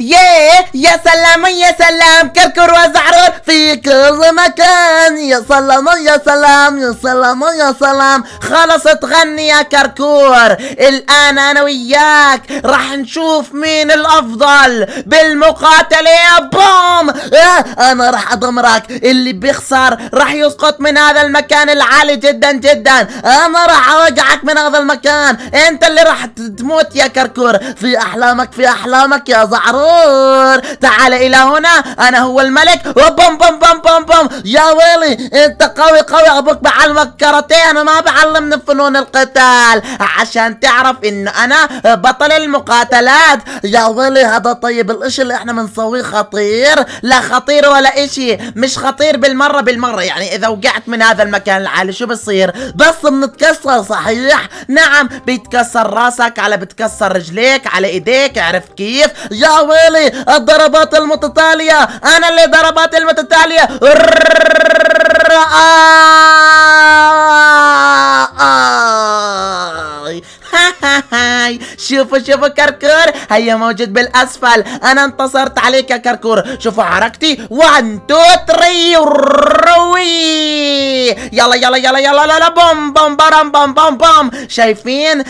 ياه يا سلام يا سلام كركر وزعرور في كل مكان يا سلام يا سلام يا سلام يا سلام خلص تغني يا كركور الآن أنا وياك راح نشوف مين الأفضل بالمقاتلة يا بوم آه أنا راح أدمرك اللي بيخسر راح يسقط من هذا المكان العالي جدا جدا أنا راح أوجعك من هذا المكان أنت اللي راح تموت يا كركور في أحلامك في أحلامك يا زعرور النور تعال الى هنا انا هو الملك وبوم بوم بوم بوم بوم يا ويلي انت قوي قوي ابوك بعلمك كاراتيه انا ما بعلمني فنون القتال عشان تعرف انه انا بطل المقاتلات يا ويلي هذا طيب الاشي اللي احنا بنسويه خطير لا خطير ولا اشي مش خطير بالمره بالمره يعني اذا وقعت من هذا المكان العالي شو بصير بس بنتكسر صحيح نعم بيتكسر راسك على بتكسر رجليك على ايديك عرفت كيف يا ويلي ويلي الضربات المتتالية أنا اللي ضربات المتتالية شوفوا شوفوا كركور هيا موجود بالاسفل انا انتصرت عليك يا كركور شوفوا حركتي 1 2 3 روي يلا يلا يلا يلا لا بوم بوم بام بام بام بام شايفين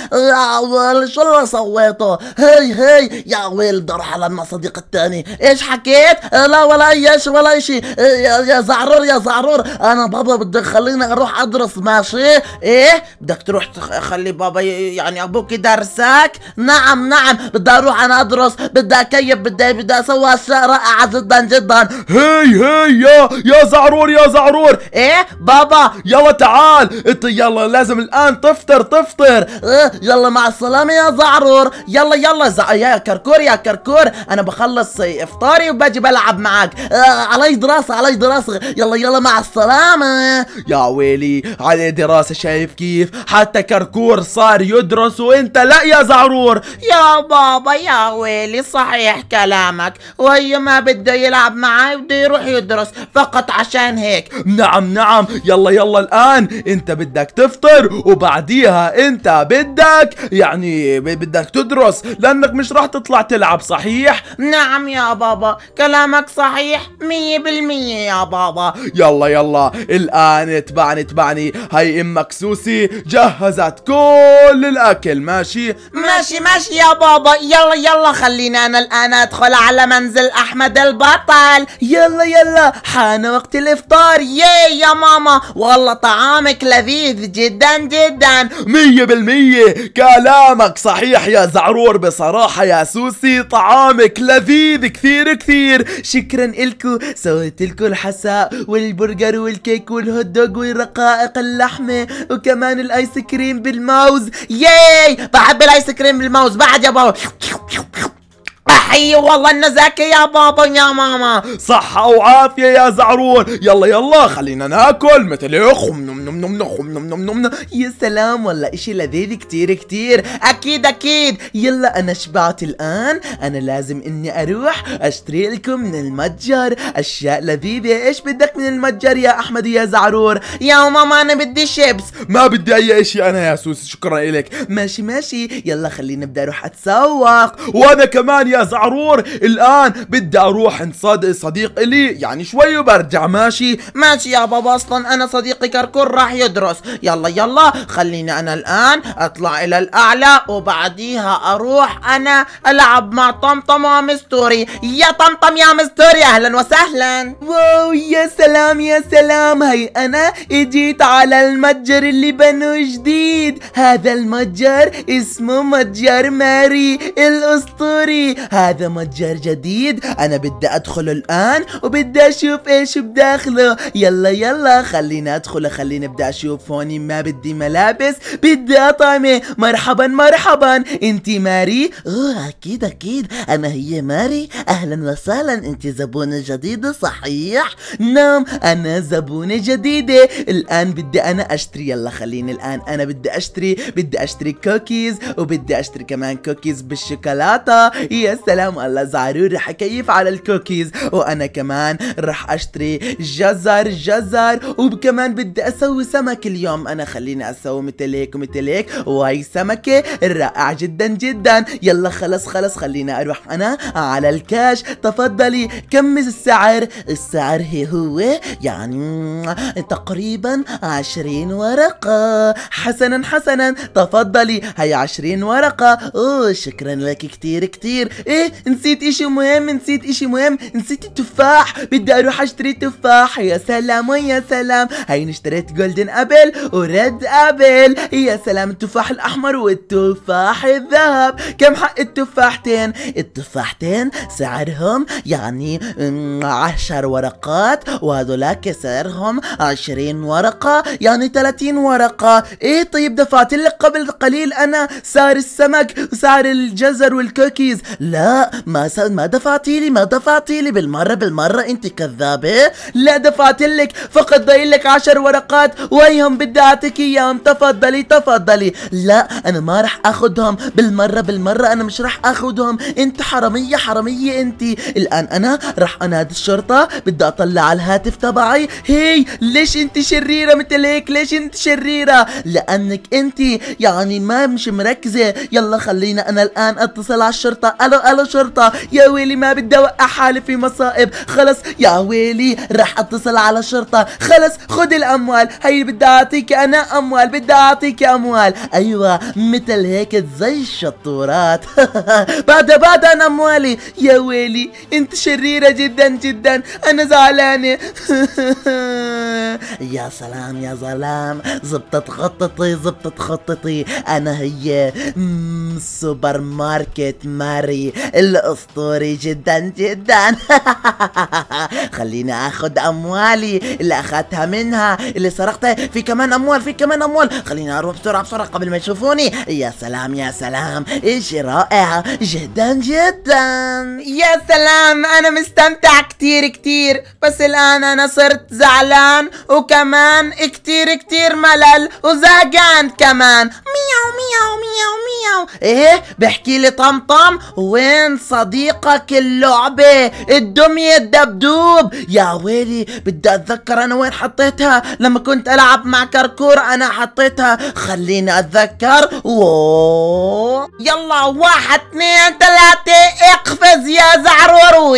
شو اللي سويته هي هي يا ويل ده على لنا الثاني ايش حكيت لا ولا اي شيء ولا اي شيء يا زعرور يا زعرور انا بابا بدك خليني اروح ادرس ماشي ايه بدك تروح تخلي بابا يعني ابوك مبروك درسك نعم نعم بدي اروح انا ادرس بدي اكيف بدي بدي اسوي اشياء رائعه جدا جدا هي هي يا يا زعرور يا زعرور ايه بابا يلا تعال انت يلا لازم الان تفطر تفطر إيه يلا مع السلامه يا زعرور يلا يلا زع... يا كركور يا كركور انا بخلص افطاري وباجي بلعب معك آه علي دراسه علي دراسه يلا يلا مع السلامه يا ويلي علي دراسه شايف كيف حتى كركور صار يدرس وانت لا يا زعرور يا بابا يا ويلي صحيح كلامك وهي ما بده يلعب معي بده يروح يدرس فقط عشان هيك نعم نعم يلا يلا الان انت بدك تفطر وبعديها انت بدك يعني بدك تدرس لانك مش راح تطلع تلعب صحيح نعم يا بابا كلامك صحيح مية بالمية يا بابا يلا يلا الان اتبعني اتبعني هاي امك سوسي جهزت كل الاكل وائل ماشي ماشي ماشي يا بابا يلا يلا خلينا انا الان ادخل على منزل احمد البطل يلا يلا حان وقت الافطار ياي يا ماما والله طعامك لذيذ جدا جدا مية بالمية كلامك صحيح يا زعرور بصراحة يا سوسي طعامك لذيذ كثير كثير شكرا إلكو سويت لكم الحساء والبرجر والكيك والهوت دوغ ورقائق اللحمة وكمان الايس كريم بالماوز ياي إيه، بحب الايس كريم بالماوس بعد يا بابا صحي والله انه زكي يا بابا يا ماما صحة وعافية يا زعرون يلا يلا خلينا ناكل مثل خم نم نم نم نم نم نم نم يا سلام والله اشي لذيذ كتير كتير اكيد اكيد يلا انا شبعت الان انا لازم اني اروح اشتري لكم من المتجر اشياء لذيذة ايش بدك من المتجر يا احمد يا زعرور يا ماما انا بدي شيبس ما بدي اي اشي انا يا سوسي شكرا لك ماشي ماشي يلا خليني ابدا اروح اتسوق وانا كمان يا زعرور عرور الان بدي اروح عند صادق صديق الي يعني شوي وبرجع ماشي ماشي يا بابا اصلا انا صديقي كركور راح يدرس يلا يلا خليني انا الان اطلع الى الاعلى وبعديها اروح انا العب مع طمطم ومستوري يا طمطم يا مستوري اهلا وسهلا واو يا سلام يا سلام هي انا اجيت على المتجر اللي بنوه جديد هذا المتجر اسمه متجر ماري الاسطوري هذا متجر جديد انا بدي ادخله الان وبدي اشوف ايش بداخله يلا يلا خليني ادخل خليني ابدا اشوف هوني ما بدي ملابس بدي اطعمه مرحبا مرحبا انت ماري اوه اكيد اكيد انا هي ماري اهلا وسهلا انت زبونة جديدة صحيح نعم انا زبونة جديدة الان بدي انا اشتري يلا خليني الان انا بدي اشتري بدي اشتري كوكيز وبدي اشتري كمان كوكيز بالشوكولاتة يا سلام سلام الله زعرور رح اكيف على الكوكيز وانا كمان رح اشتري جزر جزر وكمان بدي اسوي سمك اليوم انا خليني اسوي مثل هيك ومثل هيك وهي سمكه رائع جدا جدا يلا خلص خلص خليني اروح انا على الكاش تفضلي كم السعر السعر هي هو يعني تقريبا عشرين ورقة حسنا حسنا تفضلي هي عشرين ورقة اوه شكرا لك كتير كتير ايه ايه نسيت اشي مهم نسيت اشي مهم نسيت التفاح بدي اروح اشتري تفاح يا سلام يا سلام هاي اشتريت جولدن ابل وريد ابل يا سلام التفاح الاحمر والتفاح الذهب كم حق التفاحتين التفاحتين سعرهم يعني عشر ورقات وهذولاك سعرهم عشرين ورقة يعني تلاتين ورقة ايه طيب دفعت لك قبل قليل انا سعر السمك وسعر الجزر والكوكيز لا لا ما س... ما دفعتي لي ما دفعتي لي بالمره بالمره انت كذابه لا دفعت لك فقط ضايل لك عشر ورقات ويهم بدي اعطيك اياهم تفضلي تفضلي لا انا ما راح اخذهم بالمره بالمره انا مش راح اخذهم انت حراميه حراميه انت الان انا راح انادي الشرطه بدي اطلع على الهاتف تبعي هي ليش انت شريره مثل هيك ليش انت شريره لانك انت يعني ما مش مركزه يلا خلينا انا الان اتصل على الشرطه الو الو شرطة يا ويلي ما بدي اوقع حالي في مصائب خلص يا ويلي رح اتصل على الشرطة خلص خد الاموال هي بدي اعطيك انا اموال بدي اعطيك اموال ايوه مثل هيك زي الشطورات بعد بعد انا اموالي يا ويلي انت شريرة جدا جدا انا زعلانة يا سلام يا سلام زبطت خطتي زبطت خطتي انا هي سوبر ماركت ماري الاسطوري جدا جدا خليني اخذ اموالي اللي اخذتها منها اللي سرقتها في كمان اموال في كمان اموال خليني اروح بسرعه بسرعه قبل ما يشوفوني يا سلام يا سلام ايش رائع جدا جدا يا سلام انا مستمتع كتير كتير بس الان انا صرت زعلان وكمان كتير كتير ملل وزهقان كمان مياو مياو مياو مياو ايه بحكي لي طمطم وين من صديقك اللعبة الدمية الدبدوب يا ويلي بدي اتذكر انا وين حطيتها لما كنت العب مع كركور انا حطيتها خليني اتذكر ووو. يلا واحد اثنين ثلاثة اقفز يا زعرور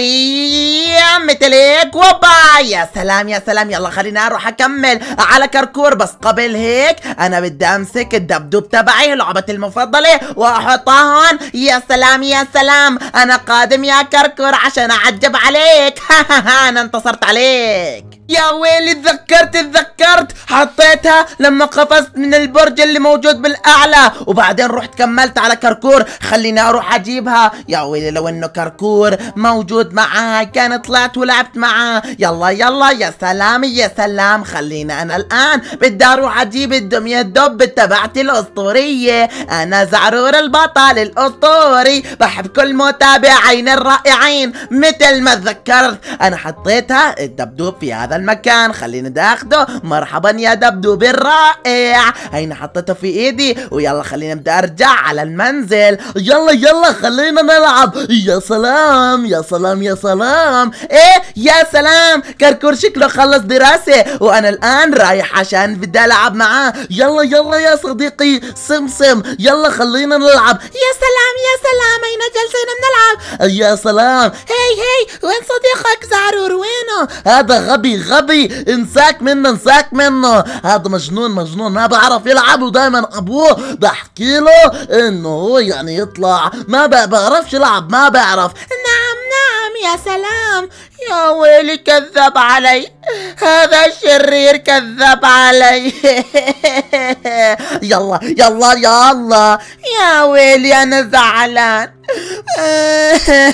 عمة ليك وبا يا سلام يا سلام يلا خلينا اروح اكمل على كركور بس قبل هيك انا بدي امسك الدبدوب تبعي لعبتي المفضلة واحطها هون يا سلام يا سلام انا قادم يا كركور عشان اعجب عليك ها ها ها انا انتصرت عليك يا ويلي تذكرت تذكرت حطيتها لما قفزت من البرج اللي موجود بالاعلى وبعدين رحت كملت على كركور خليني اروح اجيبها يا ويلي لو انه كركور موجود معاي كان طلعت وطلعت ولعبت معاه يلا يلا يا سلام يا سلام خلينا انا الان بدي اروح اجيب الدمية الدب تبعتي الاسطورية انا زعرور البطل الاسطوري بحب كل متابعين الرائعين مثل ما تذكرت انا حطيتها الدبدوب في هذا المكان خلينا داخده مرحبا يا دبدوب الرائع هينا حطيته في ايدي ويلا خلينا بدي ارجع على المنزل يلا يلا خلينا نلعب يا سلام يا سلام يا سلام ايه يا سلام كركور شكله خلص دراسة وانا الان رايح عشان بدي العب معاه يلا يلا يا صديقي سمسم يلا خلينا نلعب يا سلام يا سلام اين جالسين بنلعب يا سلام هي هي وين صديقك زعرور وينه هذا غبي غبي انساك منه انساك منه هذا مجنون مجنون ما بعرف يلعب ودائما ابوه بحكي له انه هو يعني يطلع ما بعرفش العب ما بعرف نعم يا سلام يا ويلي كذب علي هذا الشرير كذب علي يلا يلا يلا يا ويلي انا زعلان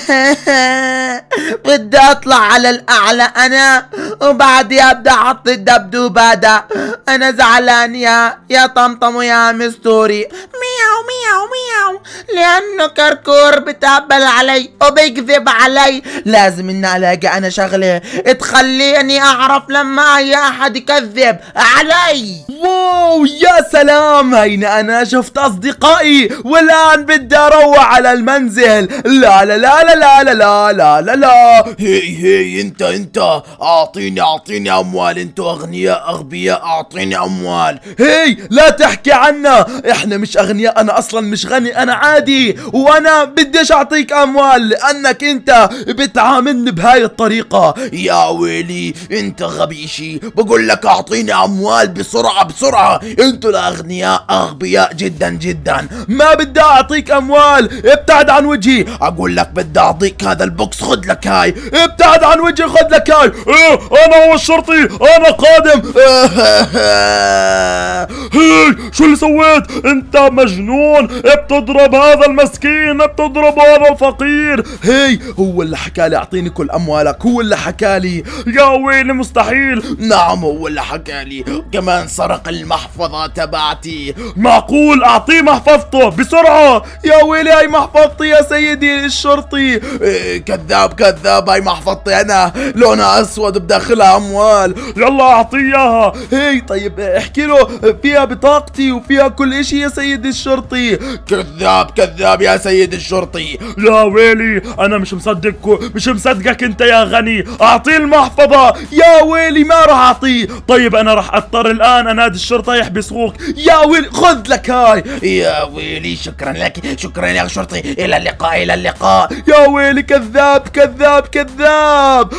بدي اطلع على الاعلى انا وبعدي ابدا احط الدبدوب هذا انا زعلان يا يا طمطم ويا مستوري ميا مياو مياو مياو لأنه كركور بتقبل علي وبيكذب علي لازم إني ألاقي أنا شغلة تخليني أعرف لما أي أحد يكذب علي واو يا سلام هينا أنا شفت أصدقائي والآن بدي أروح على المنزل لا لا لا لا لا لا لا لا لا لا هي هي انت انت اعطيني اعطيني اموال انتوا اغنياء اغبياء اعطيني اموال هي لا تحكي عنا احنا مش اغنياء انا اصلا اصلا مش غني انا عادي وانا بديش اعطيك اموال لانك انت بتعاملني بهاي الطريقة يا ويلي انت غبيشي بقول لك اعطيني اموال بسرعة بسرعة انتوا الاغنياء اغبياء جدا جدا ما بدي اعطيك اموال ابتعد عن وجهي اقول لك بدي اعطيك هذا البوكس خد لك هاي ابتعد عن وجهي خد لك هاي اه انا هو الشرطي انا قادم اه اه اه هي شو اللي سويت انت مجنون بتضرب هذا المسكين بتضرب هذا الفقير هي هو اللي حكى لي اعطيني كل اموالك هو اللي حكى لي يا ويلي مستحيل نعم هو اللي حكى لي كمان سرق المحفظة تبعتي معقول اعطيه محفظته بسرعة يا ويلي هاي محفظتي يا سيدي الشرطي إيه، كذاب كذاب هاي محفظتي انا لونها اسود بداخلها اموال يلا اعطيه اياها هي طيب احكي له فيها بطاقتي وفيها كل اشي يا سيدي الشرطي كذاب كذاب يا سيد الشرطي لا ويلي انا مش مصدقك مش مصدقك انت يا غني اعطيه المحفظة يا ويلي ما راح اعطيه طيب انا راح اضطر الان انادي الشرطة يحبسوك يا ويلي خذ لك هاي يا ويلي شكرا لك شكرا يا شرطي الى اللقاء الى اللقاء يا ويلي كذاب كذاب كذاب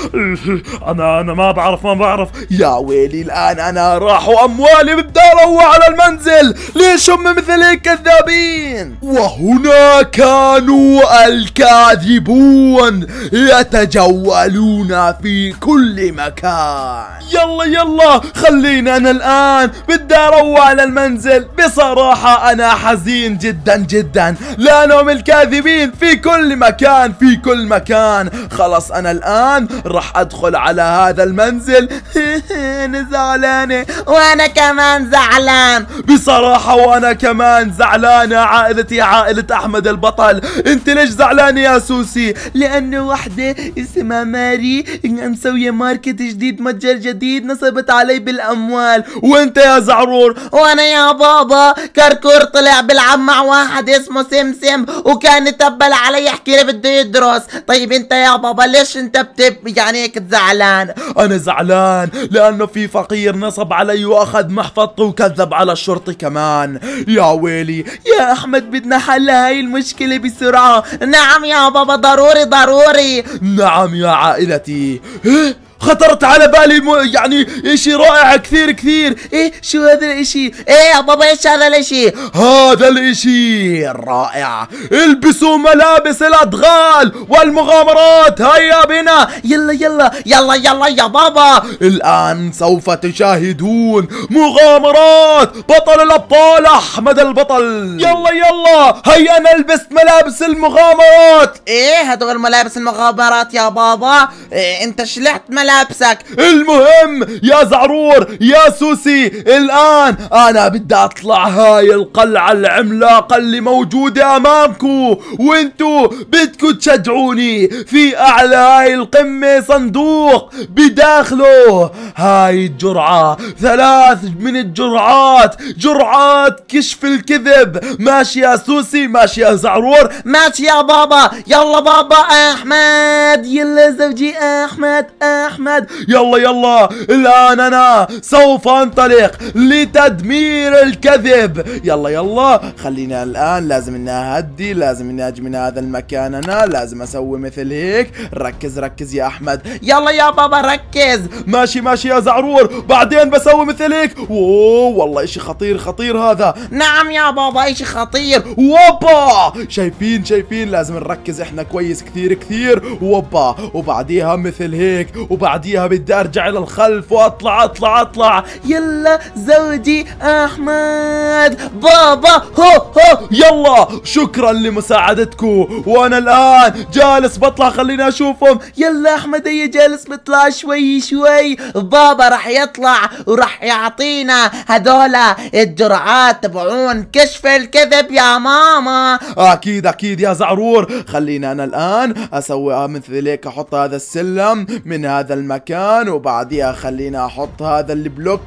انا انا ما بعرف ما بعرف يا ويلي الان انا راحوا اموالي بالدار وعلى المنزل ليش هم مثل هيك كذابين الكاذبين وهنا كانوا الكاذبون يتجولون في كل مكان يلا يلا خلينا انا الان بدي اروح للمنزل بصراحة انا حزين جدا جدا لانهم الكاذبين في كل مكان في كل مكان خلص انا الان راح ادخل على هذا المنزل انا زعلانة وانا كمان زعلان بصراحة وانا كمان زعلانة أنا عائلتي عائلة أحمد البطل أنت ليش زعلان يا سوسي لأنه وحدة اسمها ماري مسوية ماركت جديد متجر جديد نصبت علي بالأموال وأنت يا زعرور وأنا يا بابا كركور طلع بيلعب مع واحد اسمه سمسم وكان يتبل علي يحكي لي بده يدرس طيب أنت يا بابا ليش أنت بتب يعني هيك زعلان أنا زعلان لأنه في فقير نصب علي وأخذ محفظته وكذب على الشرطي كمان يا ويلي يا احمد بدنا حل هاي المشكله بسرعه نعم يا بابا ضروري ضروري نعم يا عائلتي خطرت على بالي يعني اشي رائع كثير كثير ايه شو هذا الاشي ايه يا بابا ايش هذا الاشي هذا الاشي الرائع البسوا ملابس الادغال والمغامرات هيا بنا يلا يلا يلا يلا يا بابا الان سوف تشاهدون مغامرات بطل الابطال احمد البطل يلا يلا هيا نلبس ملابس المغامرات ايه هدول ملابس المغامرات يا بابا إيه انت شلحت ملابس ملابسك المهم يا زعرور يا سوسي الآن أنا بدي أطلع هاي القلعة العملاقة اللي موجودة أمامكو وانتو بدكو تشجعوني في أعلى هاي القمة صندوق بداخله هاي الجرعة ثلاث من الجرعات جرعات كشف الكذب ماشي يا سوسي ماشي يا زعرور ماشي يا بابا يلا بابا أحمد يلا زوجي أحمد أحمد أحمد يلا يلا الآن أنا سوف أنطلق لتدمير الكذب يلا يلا خلينا الآن لازم أني أهدي لازم أني أجي من هذا المكان أنا لازم أسوي مثل هيك ركز ركز يا أحمد يلا يا بابا ركز ماشي ماشي يا زعرور بعدين بسوي مثل هيك أوه والله إشي خطير خطير هذا نعم يا بابا إشي خطير وبا شايفين شايفين لازم نركز إحنا كويس كثير كثير وبا وبعديها مثل هيك وبعدين بعديها بدي ارجع للخلف واطلع اطلع اطلع يلا زوجي احمد بابا هو هو يلا شكرا لمساعدتكم وانا الان جالس بطلع خليني اشوفهم يلا احمد هي جالس بطلع شوي شوي بابا رح يطلع ورح يعطينا هذولا الجرعات تبعون كشف الكذب يا ماما اكيد اكيد يا زعرور خلينا انا الان اسوي مثل هيك احط هذا السلم من هذا المكان وبعديها خلينا احط هذا البلوك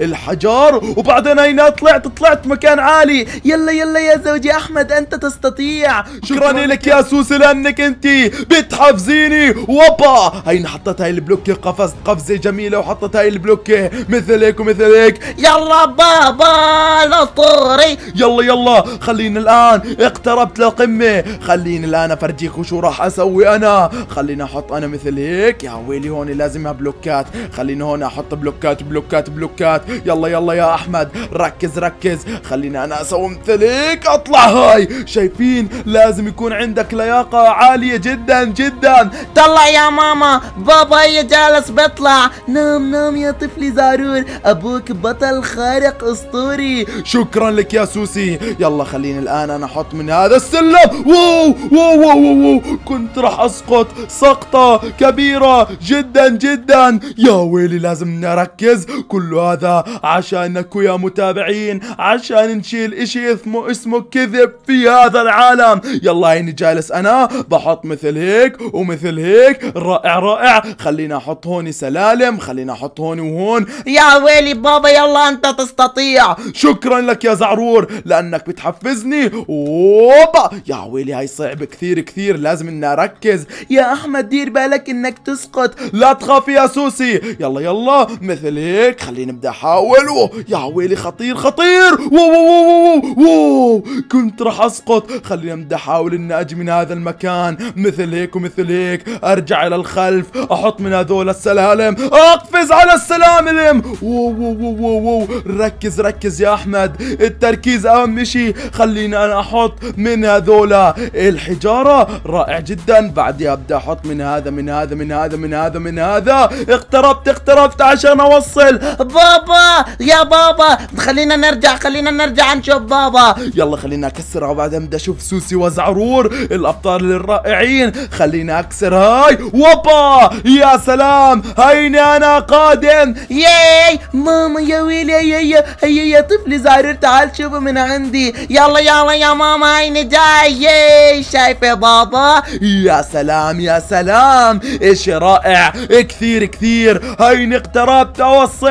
الحجار وبعدين هينا طلعت طلعت مكان عالي يلا يلا يا زوجي احمد انت تستطيع شكرا لك يا سوسي لانك انت بتحفزيني وبا هينا حطيت هاي البلوكه قفزت قفزه جميله وحطيت هاي البلوكه مثل هيك ومثل هيك يلا بابا الاسطوري يلا يلا خلينا الان اقتربت للقمه خليني الان افرجيكم شو راح اسوي انا خليني احط انا مثل هيك يا ويلي هون هون لازمها بلوكات خليني هون احط بلوكات بلوكات بلوكات يلا يلا يا احمد ركز ركز خليني انا اسوي مثلك اطلع هاي شايفين لازم يكون عندك لياقة عالية جدا جدا طلع يا ماما بابا هي جالس بطلع نام نام يا طفلي زارور ابوك بطل خارق اسطوري شكرا لك يا سوسي يلا خليني الان انا احط من هذا السلم واو واو واو, واو. كنت راح اسقط سقطة كبيرة جدا جدا جدا يا ويلي لازم نركز كل هذا عشانك يا متابعين عشان نشيل اشي اسمه اسمه كذب في هذا العالم يلا هيني جالس انا بحط مثل هيك ومثل هيك رائع رائع خلينا احط هون سلالم خلينا احط هون وهون يا ويلي بابا يلا انت تستطيع شكرا لك يا زعرور لانك بتحفزني اوبا يا ويلي هاي صعبة كثير كثير لازم نركز يا احمد دير بالك انك تسقط لا لا تخاف يا سوسي يلا يلا مثل هيك خليني نبدا احاول يا ويلي خطير خطير واو واو واو واو كنت راح اسقط خليني نبدا احاول اني اجي من هذا المكان مثل هيك ومثل هيك ارجع الى الخلف احط من هذول السلالم اقفز على السلالم واو واو واو ركز ركز يا احمد التركيز اهم شيء خليني انا احط من هذول الحجاره رائع جدا بعد ابدا احط من هذا من هذا من هذا من هذا من هذا اقتربت اقتربت عشان اوصل بابا يا بابا خلينا نرجع خلينا نرجع نشوف بابا يلا خلينا اكسرها وبعدين بدي اشوف سوسي وزعرور الابطال الرائعين خلينا اكسر هاي وبا يا سلام هيني انا قادم ياي ماما يا ويلي هي هي هي يا طفلي زعرور تعال شوفه من عندي يلا يلا يا ماما هيني جاي ياي شايفه بابا يا سلام يا سلام ايش رائع كثير كثير هيني اقتربت اوصل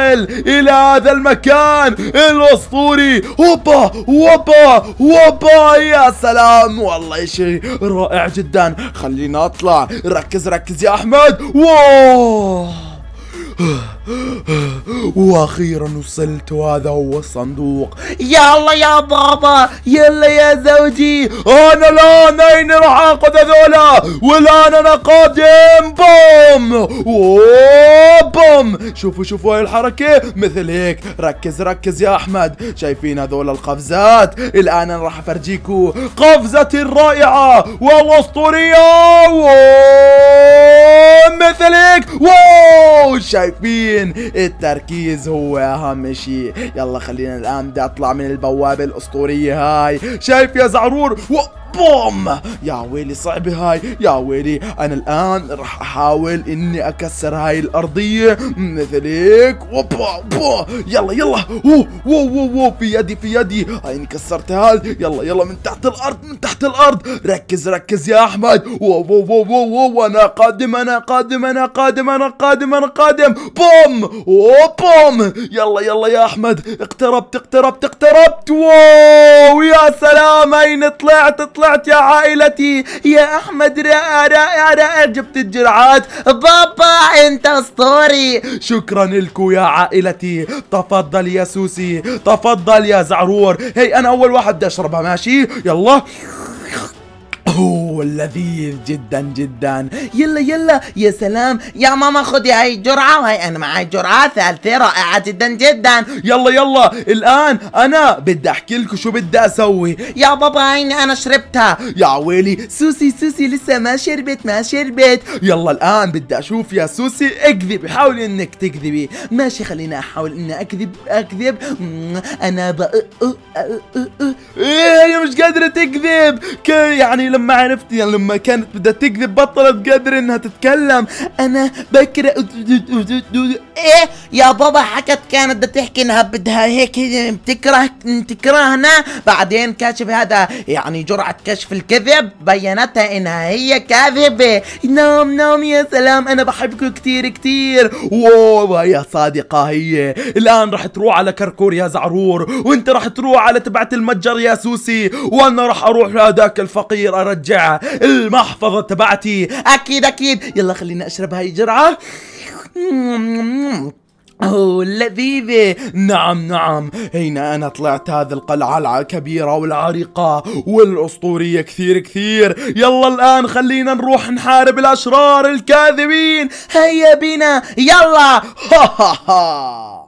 الى هذا المكان الاسطوري هوبا هوبا هوبا يا سلام والله شيء رائع جدا خلينا اطلع ركز ركز يا احمد واو واخيرا وصلت وهذا هو الصندوق يلا يا بابا يلا يا زوجي انا الان اين راح اخذ هذولا والان انا قادم بوم بوم شوفوا شوفوا هاي الحركه مثل هيك ركز ركز يا احمد شايفين هذول القفزات الان انا راح افرجيكو قفزتي الرائعه والاسطوريه مثل هيك واو شايفين وبعدين التركيز هو اهم شيء يلا خلينا الان بدي اطلع من البوابه الاسطوريه هاي شايف يا زعرور و... بوم يا ويلي صعبة هاي يا ويلي انا الان راح احاول اني اكسر هاي الارضية مثل هيك وبا با يلا يلا اوه واو واو في يدي في يدي هاي انكسرت هاي يلا يلا من تحت الارض من تحت الارض ركز ركز يا احمد واو واو واو واو انا قادم انا قادم انا قادم انا قادم انا قادم بوم اوه بوم يلا يلا يا احمد اقتربت اقتربت اقتربت واو يا سلام اين طلعت طلعت طلعت يا عائلتي يا أحمد رائع رائع رائع جبت الجرعات بابا أنت أسطوري شكرا لكم يا عائلتي تفضل يا سوسي تفضل يا زعرور هي أنا أول واحد بدي أشربها ماشي يلا هو لذيذ جدا جدا يلا يلا يا سلام يا ماما خذي هاي الجرعة وهي أنا معي جرعة ثالثة رائعة جدا جدا يلا يلا الآن أنا بدي أحكي لكم شو بدي أسوي يا بابا هيني أنا شربتها يا عويلي سوسي سوسي لسه ما شربت ما شربت يلا الآن بدي أشوف يا سوسي اكذبي حاولي إنك تكذبي ماشي خليني أحاول إني أكذب أكذب أنا بق... ايه هي مش قادرة تكذب يعني لما ما عرفت يعني لما كانت بدها تكذب بطلت قادرة انها تتكلم انا بكره ايه يا بابا حكت كانت بدها تحكي انها بدها هيك بتكره تكرهنا بعدين كاشف هذا يعني جرعة كشف الكذب بينتها انها هي كاذبة نوم نوم يا سلام انا بحبكم كتير كتير واو يا صادقة هي الان رح تروح على كركور يا زعرور وانت رح تروح على تبعت المتجر يا سوسي وانا رح اروح لهذاك الفقير ارجعها المحفظه تبعتي اكيد اكيد يلا خليني اشرب هاي جرعه أوه لذيذة نعم نعم هنا أنا طلعت هذه القلعة الكبيرة والعريقة والأسطورية كثير كثير يلا الآن خلينا نروح نحارب الأشرار الكاذبين هيا بنا يلا ها ها ها